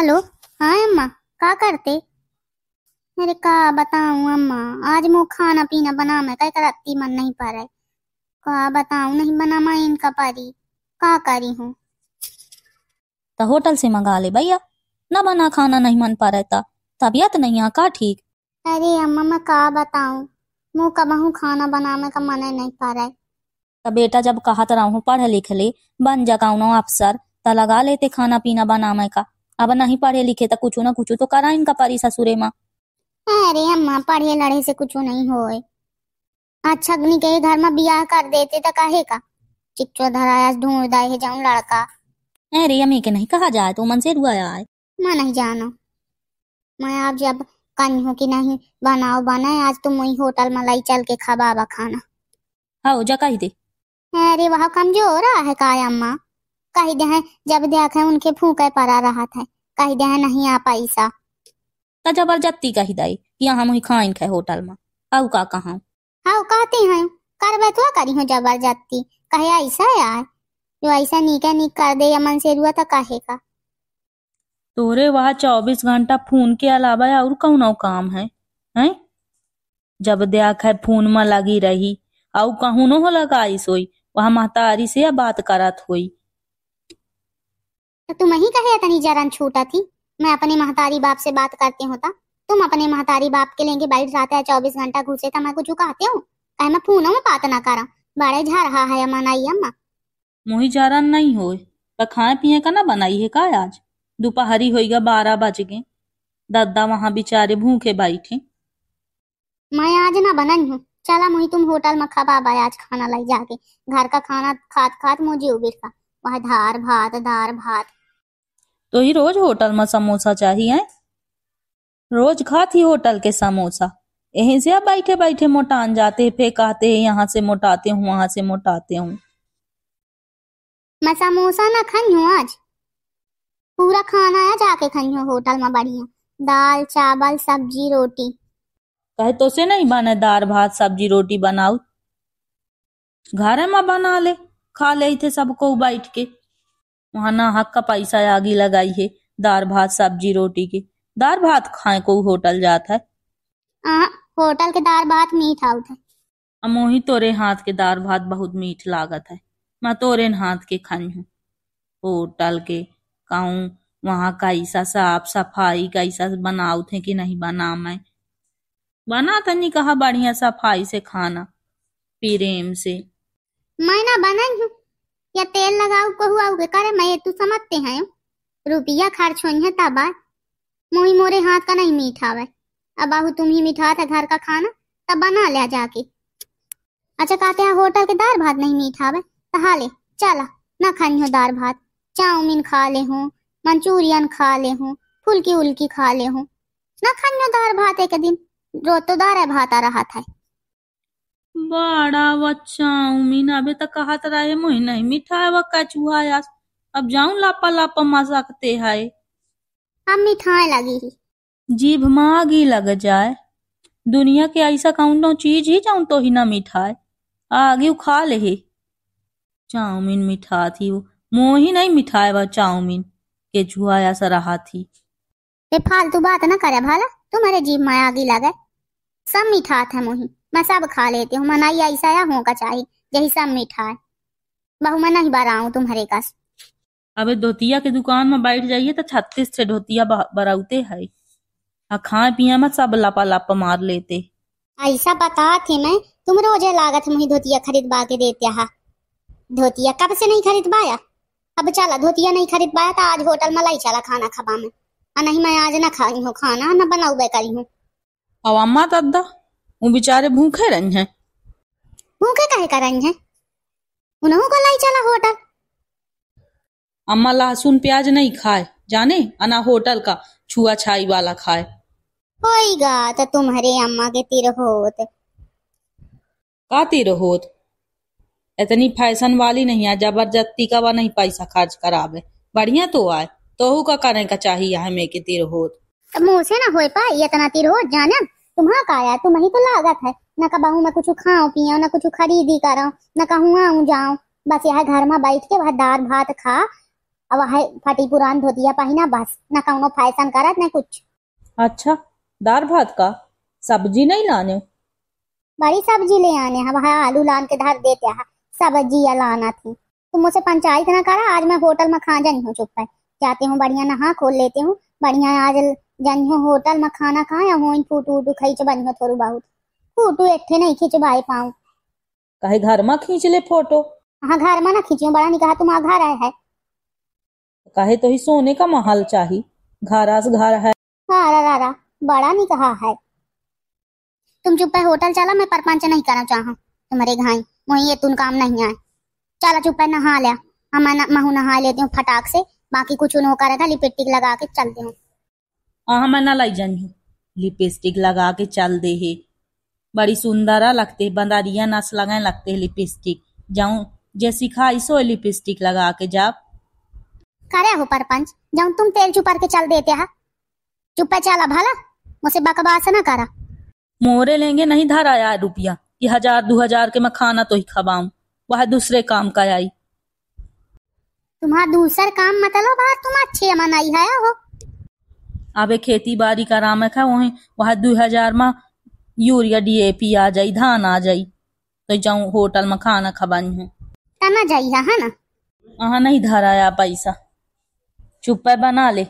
hello हाँ अम्मा का करते मेरे का बताऊं अम्मा आज मो खाना पीना बना मैं कह करती मन नहीं पा रहा है का बताऊं नहीं बना मैं इनका पारी का करी हूँ तो होटल से मंगा ले भैया ना बना खाना नहीं मन पा रहता तबीयत नहीं आका हाँ, ठीक अरे अम्मा मैं का बताऊं मुँह कबहू खाना बनाने का मन नहीं पा रहा है तो बेटा जब कहा तरह पढ़ लिख ले बन जा अफसर तो लगा लेते खाना पीना बनाने का अब नहीं पढ़े लिखे तो कुछ ना कुछ तो करा इनका परी ससुरे माँ अरे अम्मा पढ़े लड़े से कुछ नहीं हो अच्छा अग्नि के घर में ब्याह कर देते तो कहे का चिच्चो धराया ढूंढ दाए है जाऊं लड़का अरे अम्मी के नहीं कहा जाए तो मन से रुआया आए मैं नहीं जानो मैं आप जब कहीं हो कि नहीं बनाओ बनाए आज तुम तो वही होटल में लाई चल के खबाबा खाना हाँ जा कही दे अरे वह कमजोर है का अम्मा कही दे जब देखे उनके फूके पड़ा रहा था कही नहीं आ पैसा त जबरदस्ती कही दई कि हम ही खाइन खे होटल में आउ का कहा हाउ कहते हैं करबे तो करी हो जबरदस्ती कहे ऐसा यार जो ऐसा नीका नीक कर दे यमन से रुआ तो का तोरे वहाँ चौबीस घंटा फोन के अलावा और कौनो काम है हैं जब दया खै फोन में लगी रही आउ कहूं न हो लगाई सोई वहाँ महतारी से बात करत हुई तो तुम ही कहे तनी जरन छूटा थी मैं अपने महतारी बाप से बात करते होता तुम अपने महतारी बाप के लेंगे बाइट जाता है चौबीस घंटा घुसे था मैं कुछ चुकाते हो कहे मैं फूनो में पात ना करा बड़े झा रहा है आई अम्मा मुही जारन नहीं हो खाए पिए का ना बनाई है का आज दोपहरी होगा बारह बज गए दादा वहां बिचारे भूखे बैठे मैं आज ना बनाई हूँ चला मुही तुम होटल में खबा बाय आज खाना लाई जाके घर का खाना खात खात मुझे उबिर का वह धार भात धार भात तो ही रोज होटल में समोसा चाहिए रोज खाती होटल के समोसा यही से आप बैठे बैठे मोटान जाते फेंक आते हैं यहाँ से मोटाते हूँ वहां से मोटाते हूँ मैं समोसा ना खाई हूँ आज पूरा खाना है जाके खाई हूँ होटल में बढ़िया दाल चावल सब्जी रोटी कहे तो से नहीं बने दाल भात सब्जी रोटी बनाऊ घर में बना ले खा ले थे सबको बैठ के वहां ना हक का पैसा आगे लगाई है दार भात सब्जी रोटी के दार भात खाए को होटल जाता है आ, हाँ, होटल के दार भात मीठा होता है अमोही तोरे हाथ के दाल भात बहुत मीठ लागत है मैं तोरे हाथ के खाई हूँ होटल के कहूँ वहाँ कैसा साफ सफाई कैसा बनाऊ थे कि नहीं बना मैं बना था तो नहीं कहा बढ़िया सफाई से खाना प्रेम से मैं ना बना हूँ या तेल लगाऊ हुआ उगे करे मैं तू समझते हैं रुपया खर्च हुई है तब मोही मोरे हाथ का नहीं मीठावे अब आहू तुम ही मिठा था घर का खाना तब बना लिया जाके अच्छा कहते हैं होटल के दार भात नहीं मीठावे तहा ले चला ना खानी हो दार भात चाउमीन खा ले हूँ मंचूरियन खा ले हूँ फुल्की उलकी खा ले हूँ ना खानी हो दार भात एक दिन रोज तो दार भात आ रहा था बड़ा बच्चाऊमिन अभी तक तरह है मुहि नहीं है वक्का चूहा यार अब जाऊं लापा लापा मजाकते है हम मिठाई लगी जीभ मागी लग जाए दुनिया के ऐसा काउंटो चीज ही जाऊं तो ही ना मिठाई आगे खा ले चाउमीन मिठा थी वो मोहि नहीं मिठाए व चाउमीन के या सराहा थी फालतू बात ना करे भाला तुम्हारे जीभ में आगे लगे सब मिठात है मोहि मैं सब खा लेती हूँ मनाई ऐसा या होगा चाहिए यही सब मीठा है बहु मैं नहीं बराऊँ तुम्हारे का अबे धोतिया के दुकान में बैठ जाइए तो छत्तीस से धोतिया बराउते है हाँ, खाए पिया में सब लापा लापा मार लेते ऐसा बता थे मैं तुम रोजे लागत मुझे धोतिया खरीदवा के देते हा धोतिया कब से नहीं खरीदवाया अब चला धोतिया नहीं खरीद पाया तो आज होटल में लाई चला खाना खबा में नहीं मैं आज ना खाई हूँ खाना ना बनाऊ बे करी हूँ अम्मा दादा वो बेचारे भूखे रही हैं भूखे कहे का रही हैं उन्हों को लाई चला होटल अम्मा लहसुन प्याज नहीं खाए जाने अना होटल का छुआ छाई वाला खाए होएगा तो तुम्हारे अम्मा के तीर होत का तीर होत इतनी फैशन वाली नहीं है जबरदस्ती का वा नहीं पैसा खर्च करावे बढ़िया तो आए तोहू का करने का चाहिए हमें के तीर होत मुँह से ना हो पाए इतना तीर होत जाने तुम्हारा का आया तुम ही तो लागत है न कबाऊ मैं कुछ खाऊं पिया न कुछ खरीदी करो न कहूँ आऊ जाऊ बस यहाँ घर में बैठ के वह दाल भात खा अब है फटी पुरान धोतिया पहना बस न कहूँ फैशन करत न कुछ अच्छा दाल भात का सब्जी नहीं लाने बड़ी सब्जी ले आने हम हाँ आलू लान के धर देते हैं सब्जी लाना थी तुम मुझसे पंचायत ना करा आज मैं होटल में खा जानी हूँ चुप है जाती हूँ बढ़िया नहा खोल लेती हूँ बढ़िया आज जन हो होटल में खाना खाया हो इन फोटो वोटो खाई बन बनियो थोड़ो बहुत फोटो एथे नहीं खींच भाई पाऊं कहे घर में खींच ले फोटो हां घर में ना खींचियो बड़ा नहीं कहा तुम आ घर आए है कहे तो ही सोने का महल चाहिए आस घर है हाँ, रा रा रा, बड़ा नहीं कहा है तुम चुप है होटल चला मैं परपंच नहीं करना चाहूं तुम्हारे घाई मुझे ये तुन काम नहीं आए चला चुप है नहा लिया हम महू नहा लेती हूँ फटाक से बाकी कुछ उन्हों का रहेगा लिपस्टिक लगा के चलते हूँ मैं ना लाई जन्ही लिपस्टिक लगा के चल दे है बड़ी सुंदरा लगते है बंदारिया नस लगाए लगते है लिपस्टिक जाऊं जैसी सिखा सो लिपस्टिक लगा के जाप खड़े हो परपंच जाऊं तुम तेल छुपा के चल देते हा चुप चला भला मुझसे बकवास ना करा मोरे लेंगे नहीं धारा यार रुपया ये हजार दो हजार के मैं खाना तो ही खबाऊ वह दूसरे काम का आई तुम्हारा दूसरा काम मतलब तुम अच्छे मनाई है हो अबे खेती बाड़ी करामे खा वहीं वह दो हजार में यूरिया डीएपी आ जाई धान आ जाई तो जाऊं होटल में खाना खबानी है तना जाई है ना अहा नहीं धराया पैसा चुप्पे बना ले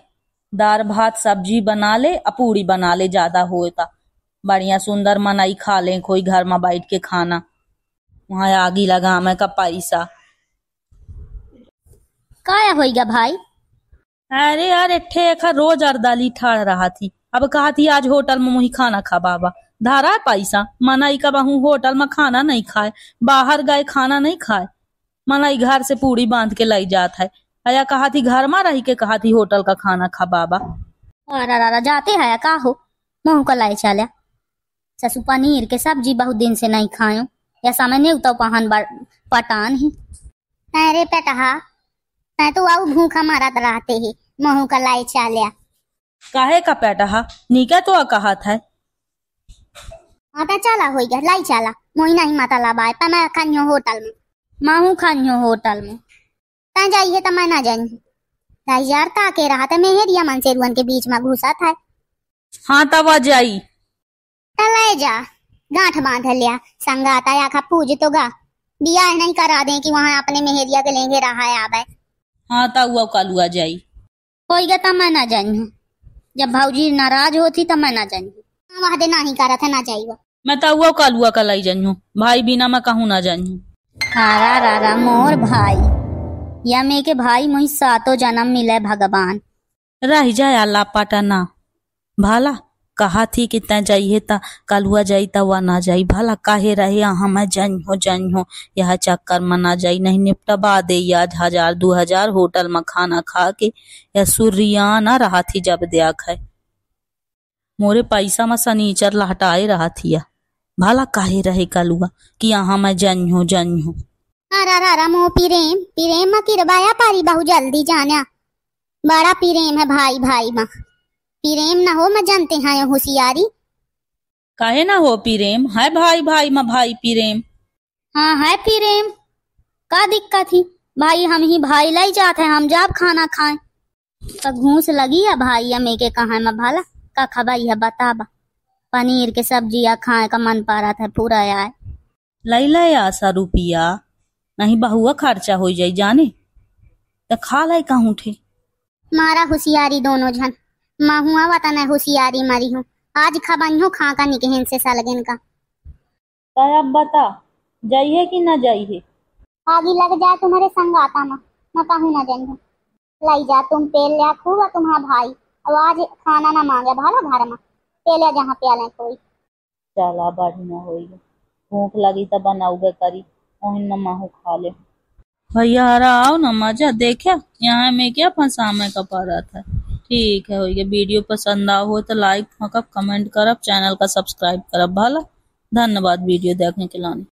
दाल भात सब्जी बना ले और पूरी बना ले ज्यादा होता बढ़िया सुंदर मनाई खा ले कोई घर में बैठ के खाना वहाँ आगी लगा मैं का पैसा काया होएगा भाई अरे यार अठे खा रोज अरदाली ठाड़ रहा थी अब कहा थी आज होटल में मुही खाना खा बाबा धारा पैसा मनाई का बहू होटल में खाना नहीं खाए बाहर गए खाना नहीं खाए मनाई घर से पूरी बांध के लाई जात है आया कहा थी घर में रही के कहा थी होटल का खाना खा बाबा अरे अरे जाते है का हो मुंह को लाई चला ससु पनीर के सब्जी बहुत दिन से नहीं खायो या समय नहीं उताओ पहन पटान ही अरे पेटहा मैं तो आऊ भूखा मारा रहते ही महू का लाई चालिया काहे का पैटा हा नीका तो कहा था माता चाला हो गया लाई चाला मोई नहीं माता लाबाए पर मैं खानियो होटल में माहू खानियो होटल में ता जाइए तो मैं ना जाइए लाई यार ता के रहा था मेहरिया रुन के बीच में घुसा था हां ता वा जाई ता ले जा गांठ बांध लिया संगाता या खा पूज तो गा बिया नहीं करा दे कि वहां अपने मेहरिया के लेंगे रहा है आबे हाँ ता हुआ कालू आ जाई कोई गया ता मैं ना जानी हूँ जब भाऊजी नाराज होती तब मैं ना जानी हूँ हाँ, वहाँ देना ही करा था ना जाई वो मैं ता हुआ कालुआ का लाई जानी हूँ भाई बिना मैं कहूँ ना जानी हूँ हारा रारा मोर भाई या मे के भाई मुही सातों जन्म मिले भगवान रह जाए अल्लाह पाटा ना भाला कहा थी कितना जाइए ता कल हुआ जाई ता हुआ ना जाई भला कहे रहे हम जन हो जाई हो यह चक्कर में ना जाई नहीं निपटबा दे आज हजार दो हजार होटल में खाना खा के यह ना रहा थी जब दया है मोरे पैसा में सनीचर लहटाए रहा थी या भला कहे रहे कलुआ कि यहाँ मैं जन हो जन हो रा रा रा मो पीरेम पीरेम मा किरबाया पारी बहु जल्दी जाना बड़ा पीरेम है भाई भाई मा पीरेम ना हो मैं जानते हैं यो होशियारी कहे ना हो पीरेम है भाई भाई मैं भाई पीरेम हाँ है पीरेम का दिक्कत थी भाई हम ही भाई लाई जाते हैं हम जाब खाना खाए तो घूस लगी है भाई हमें के कहा है मैं भाला का खबाई है बताबा पनीर के सब्जिया खाए का मन पा रहा था पूरा यार लई लाई आशा रुपया नहीं बहुआ खर्चा हो जाए जाने तो खा लाई कहूँ ठे मारा होशियारी दोनों जन मैं हुआ वाता न होशियारी मारी हूँ आज खबाई हूँ खा का निकहन से सालगन का तय अब बता जाई है कि ना जाई है आगे लग जा तुम्हारे संग आता माँ मैं कहूँ ना जाइए लाई जा तुम पेल लिया खूब तुम्हारा भाई अब आज खाना ना मांगे भाला घर में पेल लिया जहाँ प्याले कोई चला बढ़िया हो भूख लगी तो बनाऊगे करी वही ना माहू खा ले भैया हरा आओ ना मजा देखा यहाँ में क्या फंसा मैं कपा रहा था ठीक है होइगे वीडियो पसंद आओ हो तो लाइक करब कमेंट करब चैनल का सब्सक्राइब करब भला धन्यवाद वीडियो देखने के लाने